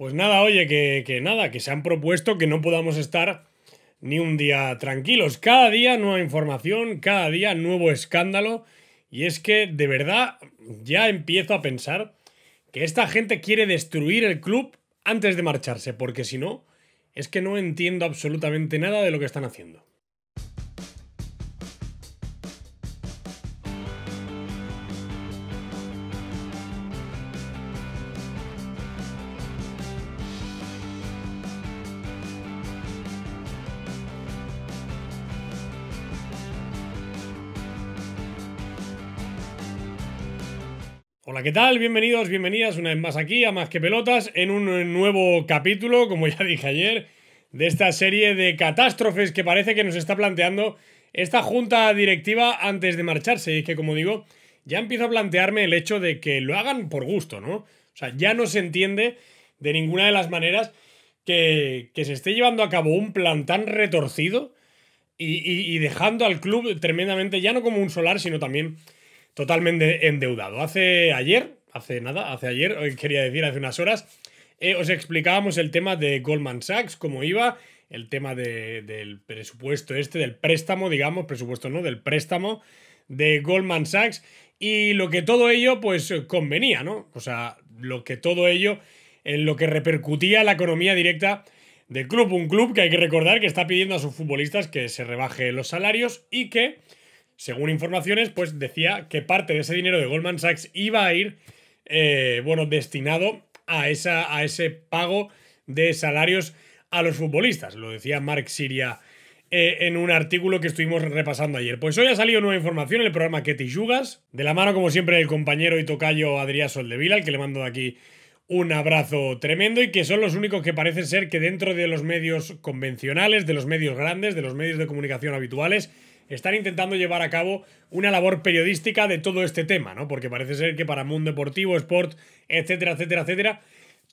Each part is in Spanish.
Pues nada, oye, que, que nada, que se han propuesto que no podamos estar ni un día tranquilos. Cada día nueva información, cada día nuevo escándalo. Y es que de verdad ya empiezo a pensar que esta gente quiere destruir el club antes de marcharse, porque si no, es que no entiendo absolutamente nada de lo que están haciendo. Hola, ¿qué tal? Bienvenidos, bienvenidas una vez más aquí a Más que Pelotas en un nuevo capítulo, como ya dije ayer, de esta serie de catástrofes que parece que nos está planteando esta junta directiva antes de marcharse. Y es que, como digo, ya empiezo a plantearme el hecho de que lo hagan por gusto, ¿no? O sea, ya no se entiende de ninguna de las maneras que, se esté llevando a cabo un plan tan retorcido y, y dejando al club tremendamente, ya no como un solar, sino también totalmente endeudado. Hace ayer, hace nada, hace ayer, hoy quería decir hace unas horas, eh, os explicábamos el tema de Goldman Sachs, cómo iba, el tema del presupuesto este, del préstamo, digamos, presupuesto no, del préstamo de Goldman Sachs y lo que todo ello pues convenía, ¿no? O sea, lo que todo ello, en lo que repercutía la economía directa del club, un club que hay que recordar que está pidiendo a sus futbolistas que se rebaje los salarios y que según informaciones, pues decía que parte de ese dinero de Goldman Sachs iba a ir, eh, bueno, destinado a, esa, a ese pago de salarios a los futbolistas. Lo decía Mark Siria eh, en un artículo que estuvimos repasando ayer. Pues hoy ha salido nueva información en el programa Que Yugas, de la mano, como siempre, el compañero y tocayo Adrián Soldevila, al que le mando aquí un abrazo tremendo y que son los únicos que parece ser que dentro de los medios convencionales, de los medios grandes, de los medios de comunicación habituales, están intentando llevar a cabo una labor periodística de todo este tema, ¿no? Porque parece ser que para Mundo Deportivo, Sport, etcétera, etcétera, etcétera,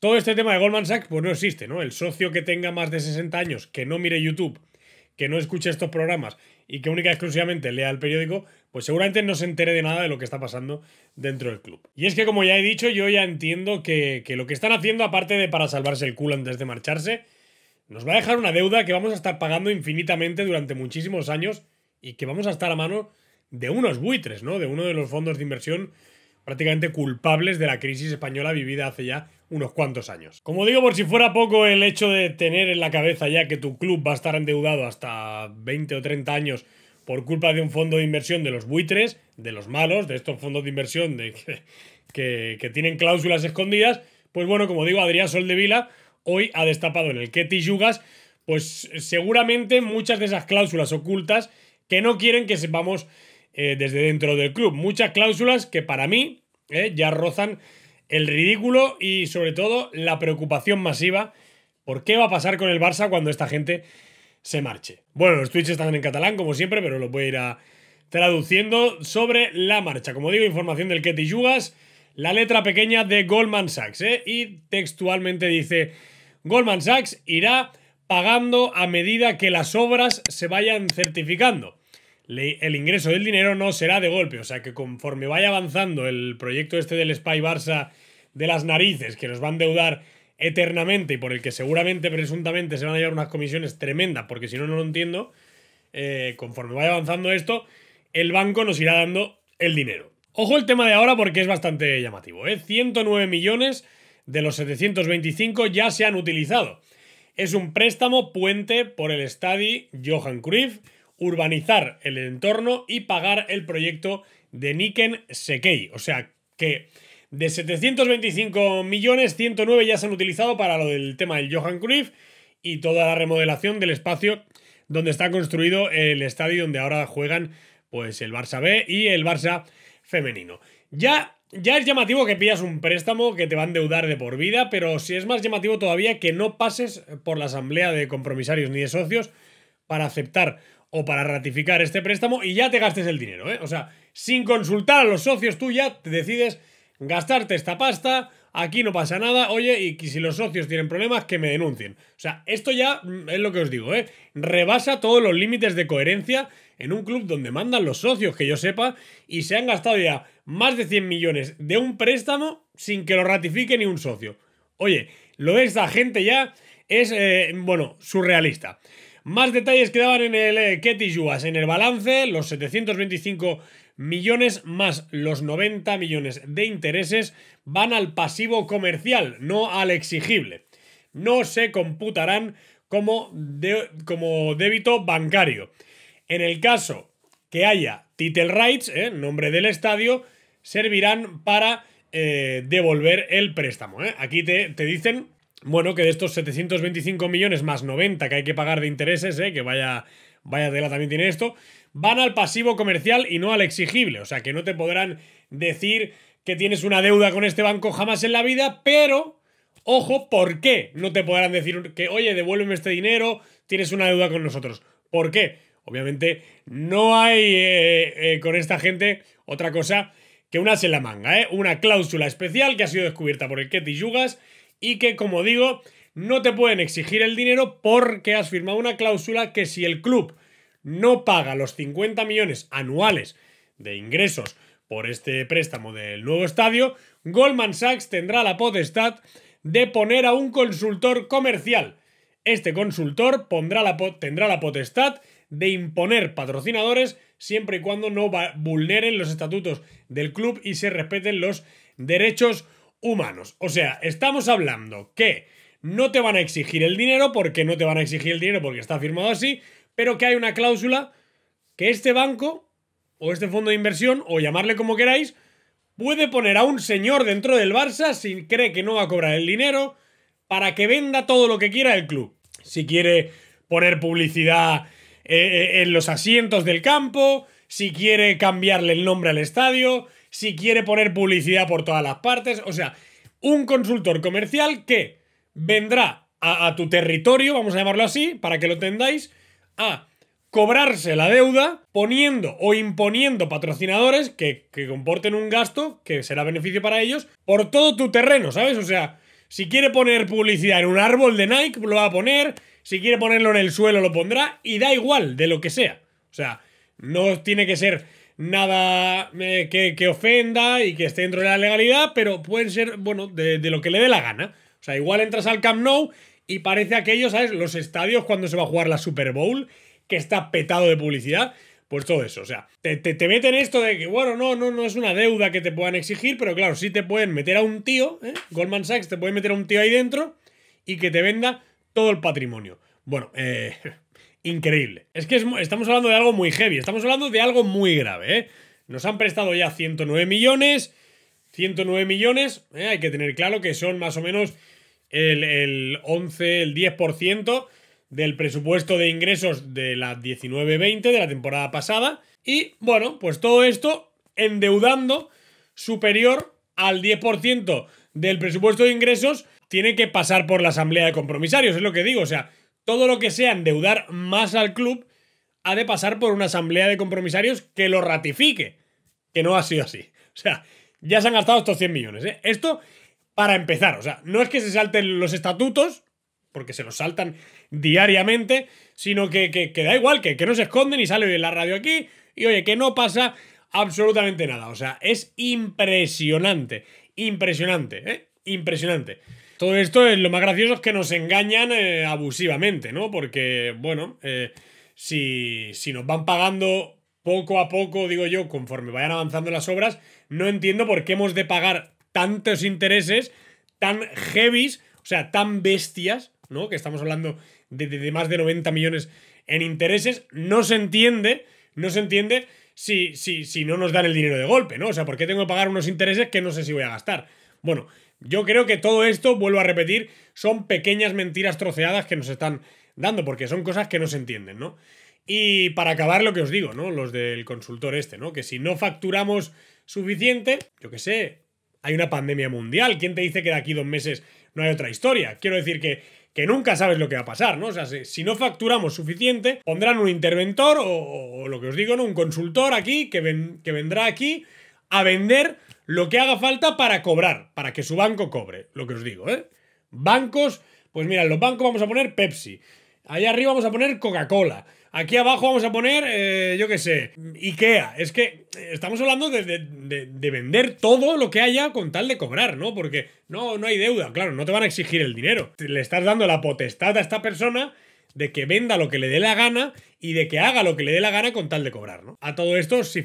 todo este tema de Goldman Sachs, pues no existe, ¿no? El socio que tenga más de 60 años, que no mire YouTube, que no escuche estos programas y que única y exclusivamente lea el periódico, pues seguramente no se entere de nada de lo que está pasando dentro del club. Y es que, como ya he dicho, yo ya entiendo que, que lo que están haciendo, aparte de para salvarse el culo antes de marcharse, nos va a dejar una deuda que vamos a estar pagando infinitamente durante muchísimos años y que vamos a estar a mano de unos buitres, ¿no? De uno de los fondos de inversión prácticamente culpables de la crisis española vivida hace ya unos cuantos años. Como digo, por si fuera poco el hecho de tener en la cabeza ya que tu club va a estar endeudado hasta 20 o 30 años por culpa de un fondo de inversión de los buitres, de los malos, de estos fondos de inversión de que, tienen cláusulas escondidas, pues bueno, como digo, Adrián Soldevila hoy ha destapado en el Ketty Yugas, pues seguramente muchas de esas cláusulas ocultas que no quieren que sepamos eh, desde dentro del club. Muchas cláusulas que para mí eh, ya rozan el ridículo y sobre todo la preocupación masiva por qué va a pasar con el Barça cuando esta gente se marche. Bueno, los tweets están en catalán como siempre, pero los voy a ir ah, traduciendo sobre la marcha. Como digo, información del Ketty Yugas, la letra pequeña de Goldman Sachs, eh, y textualmente dice, Goldman Sachs irá pagando a medida que las obras se vayan certificando el ingreso del dinero no será de golpe. O sea que conforme vaya avanzando el proyecto este del Spy Barça de las narices, que nos va a endeudar eternamente y por el que seguramente, presuntamente, se van a llevar unas comisiones tremendas, porque si no, no lo entiendo, eh, conforme vaya avanzando esto, el banco nos irá dando el dinero. Ojo el tema de ahora porque es bastante llamativo. 109 ¿eh? millones de los 725 ya se han utilizado. Es un préstamo puente por el Stadi Johan Cruyff urbanizar el entorno y pagar el proyecto de Niken Sekei. O sea que de 725 millones, 109 ya se han utilizado para lo del tema del Johan Cruyff y toda la remodelación del espacio donde está construido el estadio donde ahora juegan pues el Barça B y el Barça femenino. Ya, ya es llamativo que pidas un préstamo que te va a endeudar de por vida, pero si es más llamativo todavía que no pases por la asamblea de compromisarios ni de socios para aceptar o para ratificar este préstamo y ya te gastes el dinero, ¿eh? O sea, sin consultar a los socios, tú ya te decides gastarte esta pasta, aquí no pasa nada, oye, y si los socios tienen problemas, que me denuncien. O sea, esto ya mm, es lo que os digo, ¿eh? Rebasa todos los límites de coherencia en un club donde mandan los socios, que yo sepa, y se han gastado ya más de 100 millones de un préstamo sin que lo ratifique ni un socio. Oye, lo de esta gente ya es, eh, bueno, surrealista. Más detalles quedaban en el eh, en el balance, los 725 millones más los 90 millones de intereses van al pasivo comercial, no al exigible. No se computarán como, como débito bancario. En el caso que haya title rights, eh, nombre del estadio, servirán para eh, devolver el préstamo. Aquí te, te dicen bueno, que de estos 725 millones más 90 que hay que pagar de intereses, ¿eh? que vaya, vaya tela también tiene esto, van al pasivo comercial y no al exigible. O sea, que no te podrán decir que tienes una deuda con este banco jamás en la vida, pero, ojo, ¿por qué no te podrán decir que, oye, devuélveme este dinero, tienes una deuda con nosotros? ¿Por qué? Obviamente no hay eh, eh, eh, con esta gente otra cosa que una en la manga, ¿eh? Una cláusula especial que ha sido descubierta por el Ketty Yugas y que, como digo, no te pueden exigir el dinero porque has firmado una cláusula que si el club no paga los 50 millones anuales de ingresos por este préstamo del nuevo estadio, Goldman Sachs tendrá la potestad de poner a un consultor comercial. Este consultor pondrá la tendrá la potestad de imponer patrocinadores siempre y cuando no vulneren los estatutos del club y se respeten los derechos humanos. O sea, estamos hablando que no te van a exigir el dinero porque no te van a exigir el dinero porque está firmado así, pero que hay una cláusula que este banco o este fondo de inversión o llamarle como queráis puede poner a un señor dentro del Barça si cree que no va a cobrar el dinero para que venda todo lo que quiera el club. Si quiere poner publicidad eh, eh, en los asientos del campo, si quiere cambiarle el nombre al estadio, si quiere poner publicidad por todas las partes. O sea, un consultor comercial que vendrá a, tu territorio, vamos a llamarlo así, para que lo tendáis, a cobrarse la deuda poniendo o imponiendo patrocinadores que, que, comporten un gasto que será beneficio para ellos por todo tu terreno, ¿sabes? O sea, si quiere poner publicidad en un árbol de Nike, lo va a poner, si quiere ponerlo en el suelo, lo pondrá y da igual de lo que sea. O sea, no tiene que ser nada eh, que, ofenda y que esté dentro de la legalidad, pero pueden ser, bueno, de, lo que le dé la gana. O sea, igual entras al Camp Nou y parece aquello, ¿sabes? Los estadios cuando se va a jugar la Super Bowl, que está petado de publicidad. Pues todo eso, o sea, te, meten esto de que, bueno, no, no, no es una deuda que te puedan exigir, pero claro, sí te pueden meter a un tío, ¿eh? Goldman Sachs te puede meter a un tío ahí dentro y que te venda todo el patrimonio. Bueno, eh, increíble. Es que estamos hablando de algo muy heavy, estamos hablando de algo muy grave. ¿eh? Nos han prestado ya 109 millones, 109 millones, ¿eh? hay que tener claro que son más o menos el, el 11, el 10% del presupuesto de ingresos de la 19-20 de la temporada pasada. Y bueno, pues todo esto endeudando superior al 10% del presupuesto de ingresos tiene que pasar por la asamblea de compromisarios, es lo que digo, o sea, todo lo que sea endeudar más al club ha de pasar por una asamblea de compromisarios que lo ratifique. Que no ha sido así. O sea, ya se han gastado estos 100 millones. ¿eh? Esto para empezar. O sea, no es que se salten los estatutos, porque se los saltan diariamente, sino que, que, da igual, que, que, no se esconden y sale hoy en la radio aquí y oye, que no pasa absolutamente nada. O sea, es impresionante. Impresionante, ¿eh? Impresionante. Todo esto es lo más gracioso es que nos engañan eh, abusivamente, ¿no? Porque, bueno, eh, si, nos van pagando poco a poco, digo yo, conforme vayan avanzando las obras, no entiendo por qué hemos de pagar tantos intereses tan heavies, o sea, tan bestias, ¿no? Que estamos hablando de, más de 90 millones en intereses, no se entiende, no se entiende si, si, si no nos dan el dinero de golpe, ¿no? O sea, ¿por qué tengo que pagar unos intereses que no sé si voy a gastar? Bueno, yo creo que todo esto, vuelvo a repetir, son pequeñas mentiras troceadas que nos están dando, porque son cosas que no se entienden, ¿no? Y para acabar lo que os digo, ¿no? Los del consultor este, ¿no? Que si no facturamos suficiente, yo qué sé, hay una pandemia mundial, ¿quién te dice que de aquí dos meses no hay otra historia? Quiero decir que, que nunca sabes lo que va a pasar, ¿no? O sea, si, no facturamos suficiente, pondrán un interventor o, lo que os digo, ¿no? Un consultor aquí que, que vendrá aquí a vender lo que haga falta para cobrar, para que su banco cobre, lo que os digo, ¿eh? Bancos, pues mira, en los bancos vamos a poner Pepsi, allá arriba vamos a poner Coca-Cola, aquí abajo vamos a poner, eh, yo qué sé, Ikea. Es que eh, estamos hablando de, vender todo lo que haya con tal de cobrar, ¿no? Porque no, no hay deuda, claro, no te van a exigir el dinero. Le estás dando la potestad a esta persona de que venda lo que le dé la gana y de que haga lo que le dé la gana con tal de cobrar, ¿no? A todo esto, si,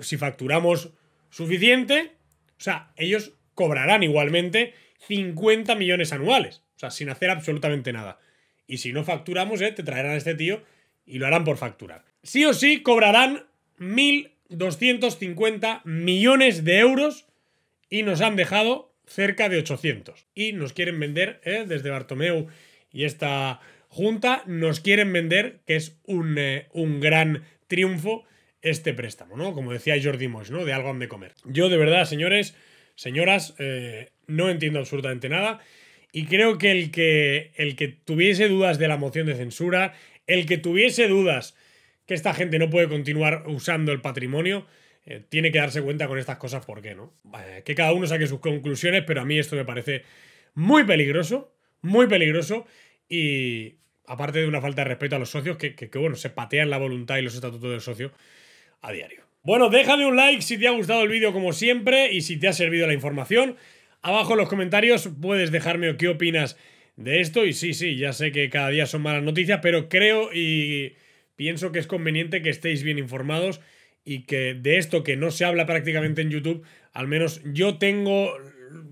si facturamos suficiente. O sea, ellos cobrarán igualmente 50 millones anuales. O sea, sin hacer absolutamente nada. Y si no facturamos, eh, te traerán este tío y lo harán por facturar. Sí o sí cobrarán 1.250 millones de euros y nos han dejado cerca de 800. Y nos quieren vender, ¿eh? desde Bartomeu y esta junta, nos quieren vender que es un, eh, un gran triunfo este préstamo, ¿no? Como decía Jordi Mois, ¿no? De algo han de comer. Yo de verdad, señores, señoras, eh, no entiendo absolutamente nada y creo que el, que el que tuviese dudas de la moción de censura, el que tuviese dudas que esta gente no puede continuar usando el patrimonio, eh, tiene que darse cuenta con estas cosas por qué, ¿no? Eh, que cada uno saque sus conclusiones, pero a mí esto me parece muy peligroso, muy peligroso y aparte de una falta de respeto a los socios, que, bueno, se patean la voluntad y los estatutos del socio, a diario. Bueno, déjame un like si te ha gustado el vídeo como siempre y si te ha servido la información. Abajo en los comentarios puedes dejarme qué opinas de esto y sí, sí, ya sé que cada día son malas noticias, pero creo y pienso que es conveniente que estéis bien informados y que de esto que no se habla prácticamente en YouTube, al menos yo tengo,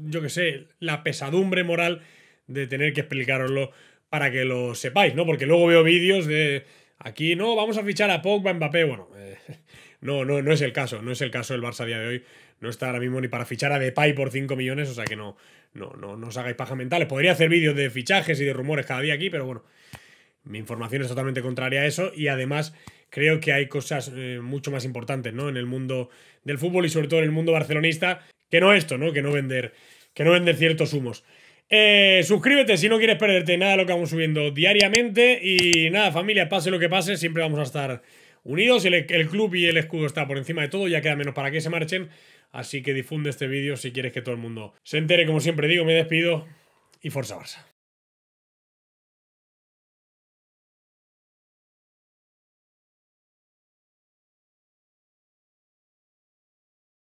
yo que sé, la pesadumbre moral de tener que explicaroslo para que lo sepáis, ¿no? Porque luego veo vídeos de aquí, no, vamos a fichar a Pogba, Mbappé, bueno, eh, no, no, no es el caso, no es el caso del Barça a día de hoy. No está ahora mismo ni para fichar a Depay por 5 millones, o sea que no, no, no, os hagáis paja mentales. Podría hacer vídeos de fichajes y de rumores cada día aquí, pero bueno, mi información es totalmente contraria a eso y además creo que hay cosas eh, mucho más importantes, ¿no? En el mundo del fútbol y sobre todo en el mundo barcelonista, que no esto, ¿no? Que no vender, que no vender ciertos humos. Eh, suscríbete si no quieres perderte nada de lo que vamos subiendo diariamente. Y nada, familia, pase lo que pase, siempre vamos a estar Unidos, el, club y el escudo está por encima de todo, ya queda menos para que se marchen. Así que difunde este vídeo si quieres que todo el mundo se entere. Como siempre digo, me despido y Forza Barça.